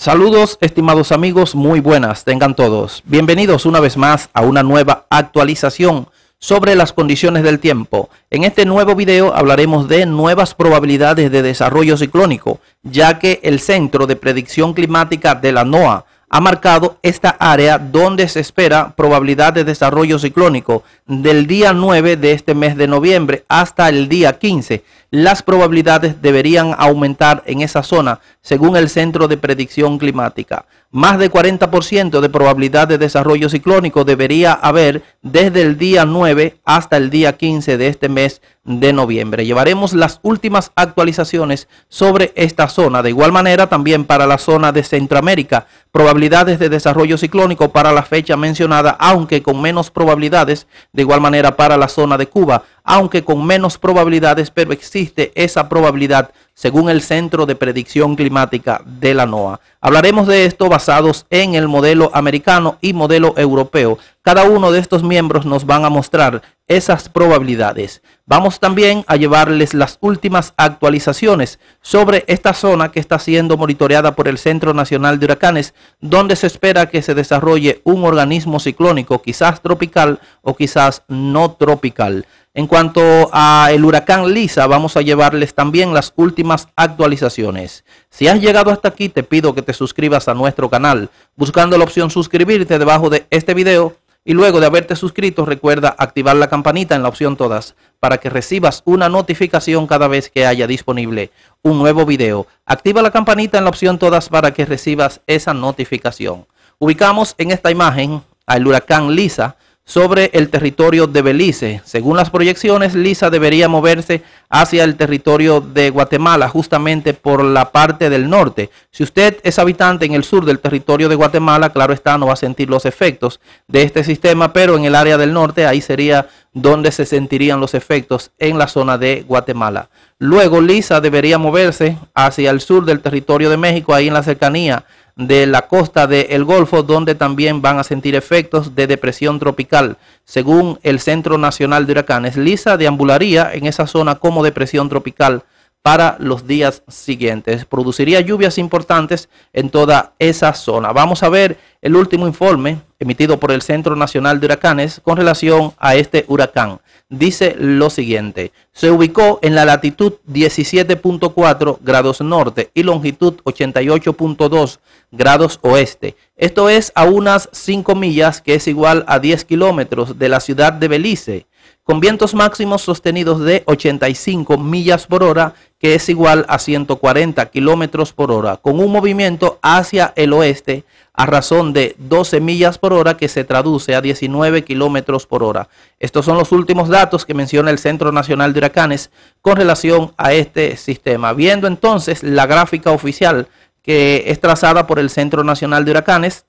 Saludos estimados amigos, muy buenas tengan todos. Bienvenidos una vez más a una nueva actualización sobre las condiciones del tiempo. En este nuevo video hablaremos de nuevas probabilidades de desarrollo ciclónico, ya que el Centro de Predicción Climática de la NOAA ha marcado esta área donde se espera probabilidad de desarrollo ciclónico del día 9 de este mes de noviembre hasta el día 15. Las probabilidades deberían aumentar en esa zona según el Centro de Predicción Climática más de 40% de probabilidad de desarrollo ciclónico debería haber desde el día 9 hasta el día 15 de este mes de noviembre. Llevaremos las últimas actualizaciones sobre esta zona. De igual manera, también para la zona de Centroamérica, probabilidades de desarrollo ciclónico para la fecha mencionada, aunque con menos probabilidades. De igual manera, para la zona de Cuba, aunque con menos probabilidades, pero existe esa probabilidad según el Centro de Predicción Climática de la NOAA. Hablaremos de esto basados en el modelo americano y modelo europeo. Cada uno de estos miembros nos van a mostrar esas probabilidades. Vamos también a llevarles las últimas actualizaciones sobre esta zona que está siendo monitoreada por el Centro Nacional de Huracanes, donde se espera que se desarrolle un organismo ciclónico, quizás tropical o quizás no tropical. En cuanto al huracán Lisa, vamos a llevarles también las últimas actualizaciones. Si has llegado hasta aquí, te pido que te suscribas a nuestro canal, buscando la opción suscribirte debajo de este video y luego de haberte suscrito, recuerda activar la campanita en la opción todas para que recibas una notificación cada vez que haya disponible un nuevo video. Activa la campanita en la opción todas para que recibas esa notificación. Ubicamos en esta imagen al huracán Lisa, sobre el territorio de Belice. Según las proyecciones, Lisa debería moverse hacia el territorio de Guatemala, justamente por la parte del norte. Si usted es habitante en el sur del territorio de Guatemala, claro está, no va a sentir los efectos de este sistema, pero en el área del norte, ahí sería donde se sentirían los efectos en la zona de Guatemala. Luego, Lisa debería moverse hacia el sur del territorio de México, ahí en la cercanía de la costa del Golfo, donde también van a sentir efectos de depresión tropical. Según el Centro Nacional de Huracanes, Lisa deambularía en esa zona como depresión tropical para los días siguientes. Produciría lluvias importantes en toda esa zona. Vamos a ver el último informe emitido por el Centro Nacional de Huracanes con relación a este huracán. Dice lo siguiente, se ubicó en la latitud 17.4 grados norte y longitud 88.2 grados oeste. Esto es a unas 5 millas, que es igual a 10 kilómetros de la ciudad de Belice, con vientos máximos sostenidos de 85 millas por hora que es igual a 140 kilómetros por hora, con un movimiento hacia el oeste a razón de 12 millas por hora, que se traduce a 19 kilómetros por hora. Estos son los últimos datos que menciona el Centro Nacional de Huracanes con relación a este sistema. Viendo entonces la gráfica oficial que es trazada por el Centro Nacional de Huracanes,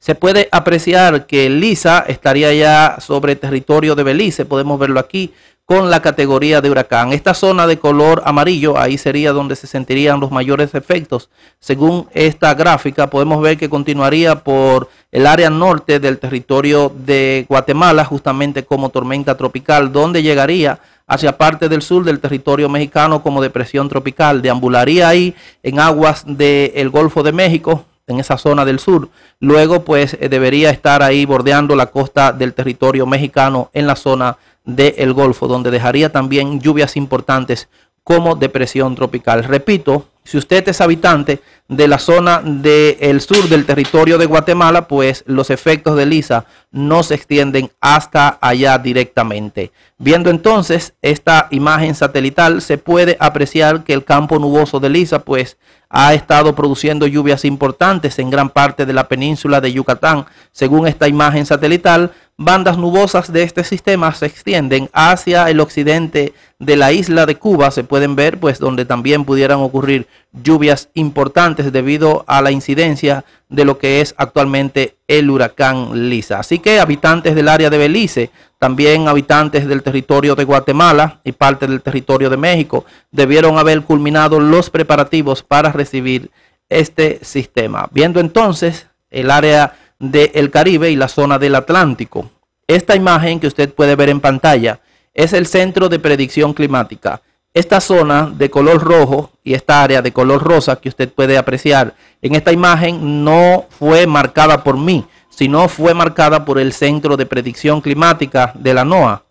se puede apreciar que Lisa estaría ya sobre territorio de Belice, podemos verlo aquí, con la categoría de huracán. Esta zona de color amarillo, ahí sería donde se sentirían los mayores efectos. Según esta gráfica, podemos ver que continuaría por el área norte del territorio de Guatemala, justamente como tormenta tropical, donde llegaría hacia parte del sur del territorio mexicano como depresión tropical. Deambularía ahí en aguas del Golfo de México, en esa zona del sur. Luego, pues eh, debería estar ahí bordeando la costa del territorio mexicano en la zona del Golfo, donde dejaría también lluvias importantes como depresión tropical. Repito, si usted es habitante de la zona del sur del territorio de Guatemala, pues los efectos de Lisa no se extienden hasta allá directamente. Viendo entonces esta imagen satelital, se puede apreciar que el campo nuboso de Lisa, pues ha estado produciendo lluvias importantes en gran parte de la península de Yucatán. Según esta imagen satelital, bandas nubosas de este sistema se extienden hacia el occidente de la isla de Cuba. Se pueden ver, pues, donde también pudieran ocurrir lluvias importantes debido a la incidencia de lo que es actualmente el huracán Lisa. Así que habitantes del área de Belice, también habitantes del territorio de Guatemala y parte del territorio de México, debieron haber culminado los preparativos para recibir este sistema. Viendo entonces el área del Caribe y la zona del Atlántico. Esta imagen que usted puede ver en pantalla es el Centro de Predicción Climática esta zona de color rojo y esta área de color rosa que usted puede apreciar en esta imagen no fue marcada por mí, sino fue marcada por el Centro de Predicción Climática de la NOAA.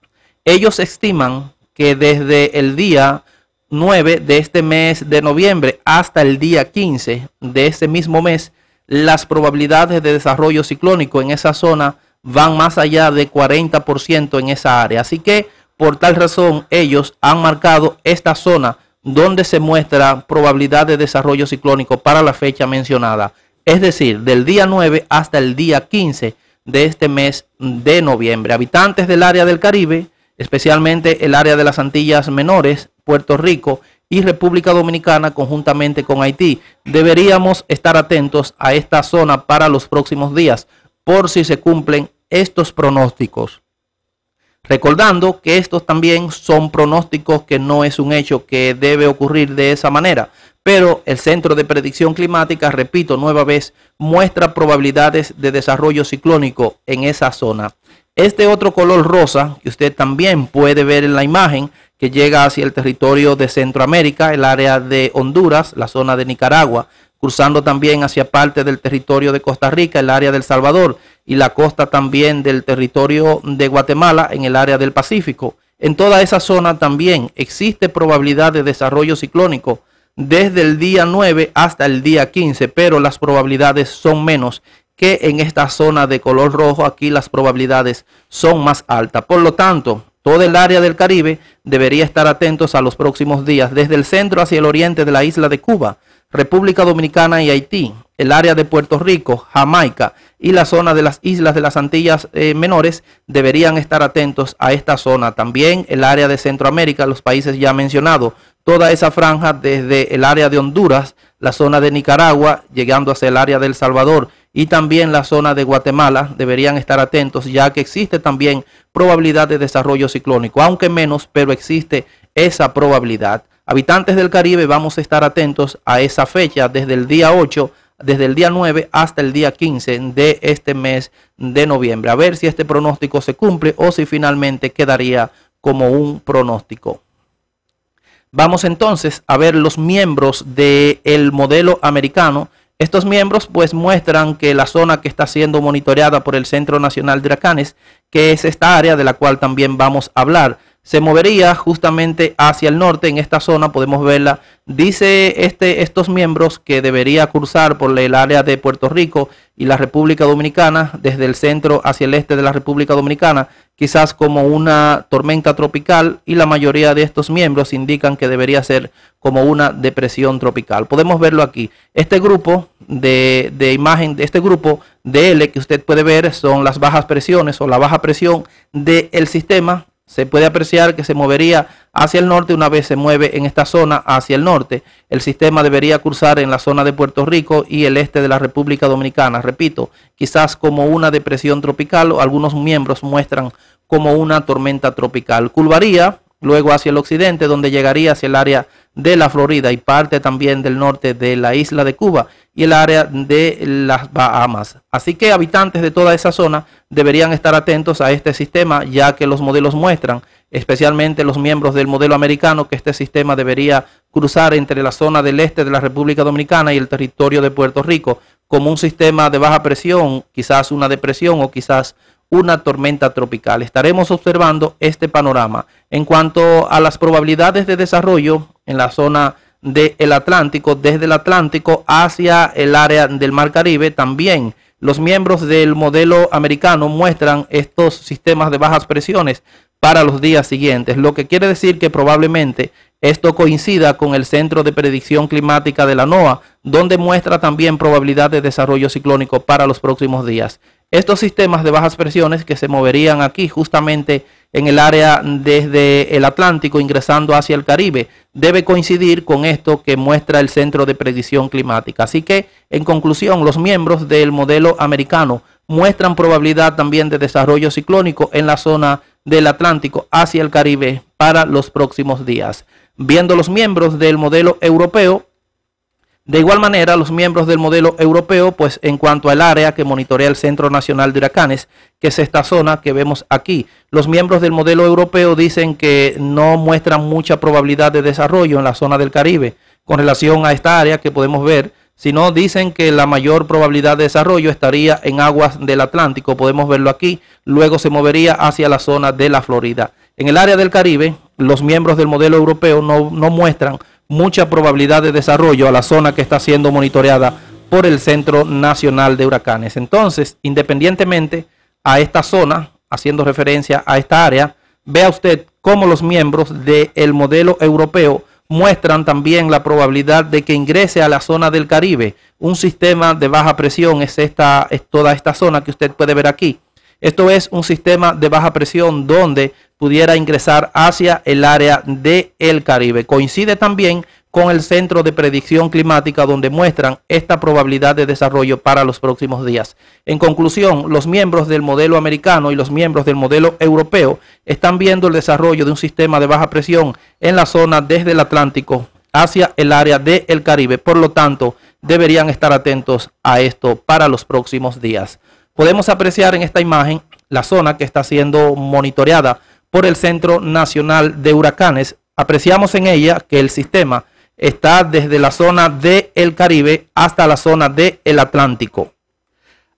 Ellos estiman que desde el día 9 de este mes de noviembre hasta el día 15 de este mismo mes, las probabilidades de desarrollo ciclónico en esa zona van más allá de 40% en esa área. Así que por tal razón, ellos han marcado esta zona donde se muestra probabilidad de desarrollo ciclónico para la fecha mencionada, es decir, del día 9 hasta el día 15 de este mes de noviembre. Habitantes del área del Caribe, especialmente el área de las Antillas Menores, Puerto Rico y República Dominicana conjuntamente con Haití, deberíamos estar atentos a esta zona para los próximos días por si se cumplen estos pronósticos. Recordando que estos también son pronósticos que no es un hecho que debe ocurrir de esa manera, pero el Centro de Predicción Climática, repito nueva vez, muestra probabilidades de desarrollo ciclónico en esa zona. Este otro color rosa que usted también puede ver en la imagen que llega hacia el territorio de Centroamérica, el área de Honduras, la zona de Nicaragua, cruzando también hacia parte del territorio de Costa Rica, el área del Salvador y la costa también del territorio de Guatemala en el área del Pacífico. En toda esa zona también existe probabilidad de desarrollo ciclónico desde el día 9 hasta el día 15, pero las probabilidades son menos que en esta zona de color rojo. Aquí las probabilidades son más altas. Por lo tanto, todo el área del Caribe debería estar atentos a los próximos días, desde el centro hacia el oriente de la isla de Cuba República Dominicana y Haití, el área de Puerto Rico, Jamaica y la zona de las islas de las Antillas eh, Menores deberían estar atentos a esta zona. También el área de Centroamérica, los países ya mencionados, toda esa franja desde el área de Honduras, la zona de Nicaragua, llegando hacia el área de El Salvador y también la zona de Guatemala deberían estar atentos ya que existe también probabilidad de desarrollo ciclónico, aunque menos, pero existe esa probabilidad. Habitantes del Caribe, vamos a estar atentos a esa fecha desde el día 8, desde el día 9 hasta el día 15 de este mes de noviembre. A ver si este pronóstico se cumple o si finalmente quedaría como un pronóstico. Vamos entonces a ver los miembros del el modelo americano. Estos miembros pues muestran que la zona que está siendo monitoreada por el Centro Nacional de Huracanes, que es esta área de la cual también vamos a hablar, se movería justamente hacia el norte. En esta zona podemos verla. Dice este, estos miembros que debería cruzar por el área de Puerto Rico y la República Dominicana, desde el centro hacia el este de la República Dominicana, quizás como una tormenta tropical y la mayoría de estos miembros indican que debería ser como una depresión tropical. Podemos verlo aquí. Este grupo de, imagen, de este grupo de L que usted puede ver son las bajas presiones o la baja presión del sistema se puede apreciar que se movería hacia el norte una vez se mueve en esta zona hacia el norte. El sistema debería cursar en la zona de Puerto Rico y el este de la República Dominicana. Repito, quizás como una depresión tropical o algunos miembros muestran como una tormenta tropical. Culvaría luego hacia el occidente donde llegaría hacia el área de la Florida y parte también del norte de la isla de Cuba y el área de las Bahamas. Así que habitantes de toda esa zona deberían estar atentos a este sistema ya que los modelos muestran, especialmente los miembros del modelo americano, que este sistema debería cruzar entre la zona del este de la República Dominicana y el territorio de Puerto Rico como un sistema de baja presión, quizás una depresión o quizás una tormenta tropical. Estaremos observando este panorama. En cuanto a las probabilidades de desarrollo, en la zona del Atlántico, desde el Atlántico hacia el área del Mar Caribe. También los miembros del modelo americano muestran estos sistemas de bajas presiones para los días siguientes, lo que quiere decir que probablemente esto coincida con el Centro de Predicción Climática de la NOAA, donde muestra también probabilidad de desarrollo ciclónico para los próximos días. Estos sistemas de bajas presiones que se moverían aquí justamente en el área desde el Atlántico ingresando hacia el Caribe. Debe coincidir con esto que muestra el Centro de Predicción Climática. Así que, en conclusión, los miembros del modelo americano muestran probabilidad también de desarrollo ciclónico en la zona del Atlántico hacia el Caribe para los próximos días. Viendo los miembros del modelo europeo, de igual manera, los miembros del modelo europeo, pues en cuanto al área que monitorea el Centro Nacional de Huracanes, que es esta zona que vemos aquí, los miembros del modelo europeo dicen que no muestran mucha probabilidad de desarrollo en la zona del Caribe con relación a esta área que podemos ver, sino dicen que la mayor probabilidad de desarrollo estaría en aguas del Atlántico, podemos verlo aquí, luego se movería hacia la zona de la Florida. En el área del Caribe, los miembros del modelo europeo no, no muestran mucha probabilidad de desarrollo a la zona que está siendo monitoreada por el Centro Nacional de Huracanes. Entonces, independientemente a esta zona, haciendo referencia a esta área, vea usted cómo los miembros del modelo europeo muestran también la probabilidad de que ingrese a la zona del Caribe. Un sistema de baja presión es, esta, es toda esta zona que usted puede ver aquí. Esto es un sistema de baja presión donde pudiera ingresar hacia el área del el Caribe. Coincide también con el Centro de Predicción Climática donde muestran esta probabilidad de desarrollo para los próximos días. En conclusión, los miembros del modelo americano y los miembros del modelo europeo están viendo el desarrollo de un sistema de baja presión en la zona desde el Atlántico hacia el área del el Caribe. Por lo tanto, deberían estar atentos a esto para los próximos días. Podemos apreciar en esta imagen la zona que está siendo monitoreada por el Centro Nacional de Huracanes. Apreciamos en ella que el sistema está desde la zona del el Caribe hasta la zona del el Atlántico.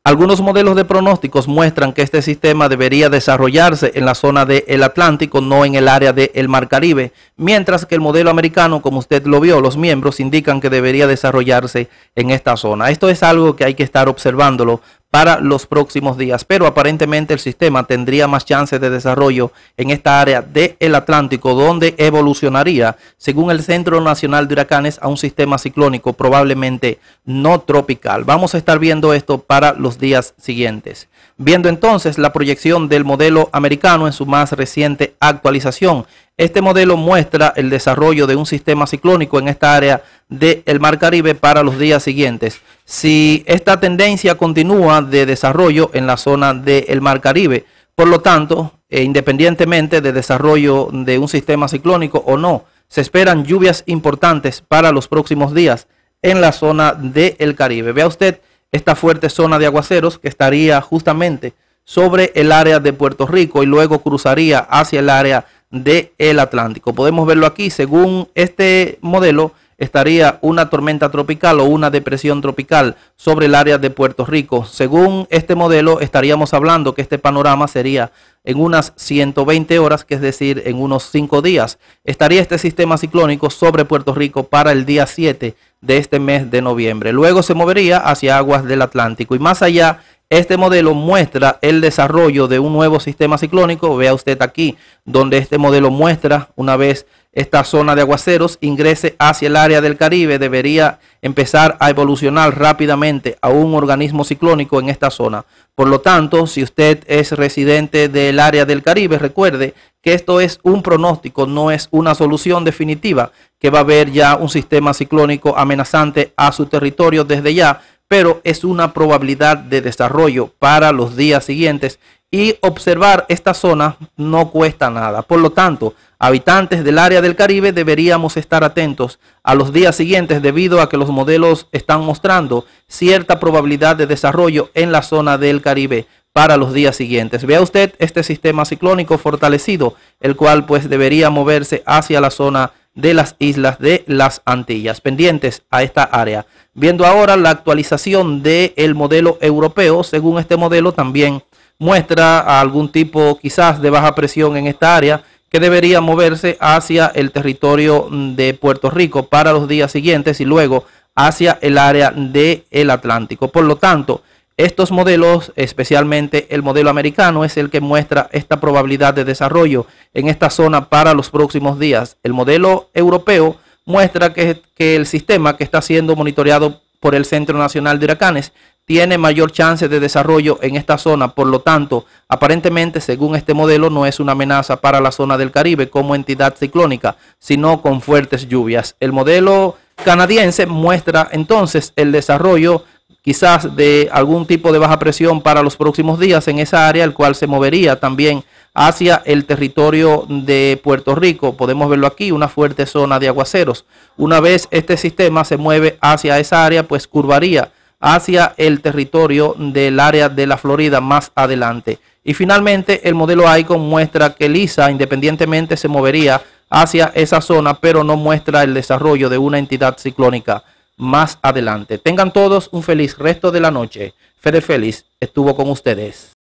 Algunos modelos de pronósticos muestran que este sistema debería desarrollarse en la zona del Atlántico, no en el área del Mar Caribe, mientras que el modelo americano, como usted lo vio, los miembros indican que debería desarrollarse en esta zona. Esto es algo que hay que estar observándolo para los próximos días. Pero aparentemente el sistema tendría más chances de desarrollo en esta área del Atlántico, donde evolucionaría, según el Centro Nacional de Huracanes, a un sistema ciclónico probablemente no tropical. Vamos a estar viendo esto para los días siguientes viendo entonces la proyección del modelo americano en su más reciente actualización. Este modelo muestra el desarrollo de un sistema ciclónico en esta área del Mar Caribe para los días siguientes. Si esta tendencia continúa de desarrollo en la zona del Mar Caribe, por lo tanto, eh, independientemente de desarrollo de un sistema ciclónico o no, se esperan lluvias importantes para los próximos días en la zona del Caribe. Vea usted esta fuerte zona de aguaceros que estaría justamente sobre el área de Puerto Rico y luego cruzaría hacia el área del Atlántico. Podemos verlo aquí, según este modelo, estaría una tormenta tropical o una depresión tropical sobre el área de Puerto Rico. Según este modelo, estaríamos hablando que este panorama sería en unas 120 horas, que es decir, en unos 5 días. Estaría este sistema ciclónico sobre Puerto Rico para el día 7 de este mes de noviembre. Luego se movería hacia aguas del Atlántico y más allá este modelo muestra el desarrollo de un nuevo sistema ciclónico. Vea usted aquí, donde este modelo muestra una vez esta zona de aguaceros ingrese hacia el área del Caribe, debería empezar a evolucionar rápidamente a un organismo ciclónico en esta zona. Por lo tanto, si usted es residente del área del Caribe, recuerde que esto es un pronóstico, no es una solución definitiva, que va a haber ya un sistema ciclónico amenazante a su territorio desde ya pero es una probabilidad de desarrollo para los días siguientes y observar esta zona no cuesta nada. Por lo tanto, habitantes del área del Caribe deberíamos estar atentos a los días siguientes debido a que los modelos están mostrando cierta probabilidad de desarrollo en la zona del Caribe para los días siguientes. Vea usted este sistema ciclónico fortalecido, el cual pues debería moverse hacia la zona de las islas de las Antillas, pendientes a esta área. Viendo ahora la actualización del modelo europeo, según este modelo también muestra algún tipo quizás de baja presión en esta área que debería moverse hacia el territorio de Puerto Rico para los días siguientes y luego hacia el área del el Atlántico. Por lo tanto, estos modelos, especialmente el modelo americano, es el que muestra esta probabilidad de desarrollo en esta zona para los próximos días. El modelo europeo muestra que, el sistema que está siendo monitoreado por el Centro Nacional de Huracanes tiene mayor chance de desarrollo en esta zona. Por lo tanto, aparentemente, según este modelo, no es una amenaza para la zona del Caribe como entidad ciclónica, sino con fuertes lluvias. El modelo canadiense muestra entonces el desarrollo quizás de algún tipo de baja presión para los próximos días en esa área, el cual se movería también hacia el territorio de Puerto Rico. Podemos verlo aquí, una fuerte zona de aguaceros. Una vez este sistema se mueve hacia esa área, pues curvaría hacia el territorio del área de la Florida más adelante. Y finalmente el modelo ICON muestra que Lisa independientemente se movería hacia esa zona, pero no muestra el desarrollo de una entidad ciclónica más adelante. Tengan todos un feliz resto de la noche. Fede Félix estuvo con ustedes.